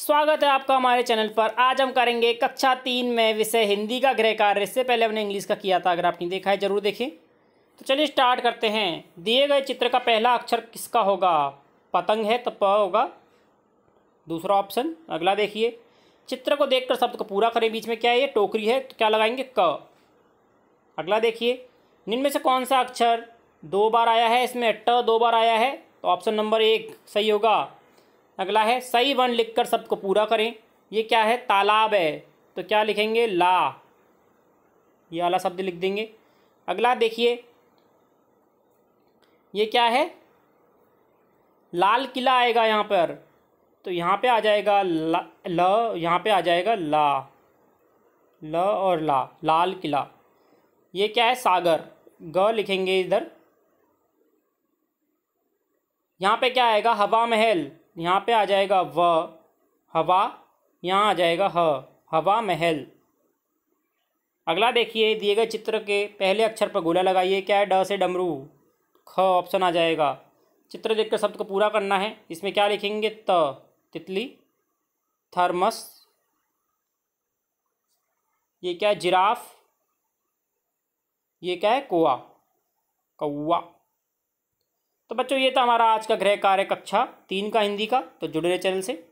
स्वागत है आपका हमारे चैनल पर आज हम करेंगे कक्षा तीन में विषय हिंदी का गृह कार्य इससे पहले हमने इंग्लिश का किया था अगर आपने देखा है ज़रूर देखें तो चलिए स्टार्ट करते हैं दिए गए चित्र का पहला अक्षर किसका होगा पतंग है तो प होगा दूसरा ऑप्शन अगला देखिए चित्र को देखकर शब्द को पूरा करें बीच में क्या है ये टोकरी है तो क्या लगाएंगे क अगला देखिए निम्न से कौन सा अक्षर दो बार आया है इसमें ट दो बार आया है तो ऑप्शन नंबर एक सही होगा अगला है सही वर्ण लिखकर शब्द को पूरा करें ये क्या है तालाब है तो क्या लिखेंगे ला ये वाला शब्द लिख देंगे अगला देखिए ये क्या है लाल किला आएगा यहाँ पर तो यहाँ पे आ जाएगा ल यहाँ पे आ जाएगा ला ल और ला लाल किला ये क्या है सागर ग लिखेंगे इधर यहाँ पे क्या आएगा हवा महल यहाँ पे आ जाएगा व हवा यहाँ आ जाएगा ह हवा महल अगला देखिए दिए गए चित्र के पहले अक्षर पर गोला लगाइए क्या है ड से डमरू ख ऑप्शन आ जाएगा चित्र देखकर शब्द को पूरा करना है इसमें क्या लिखेंगे त तितली थर्मस ये क्या है जिराफ ये क्या है कोआ कौआ तो बच्चों ये था हमारा आज का गृह कार्य कक्षा तीन का हिंदी का तो जुड़े रहे चैनल से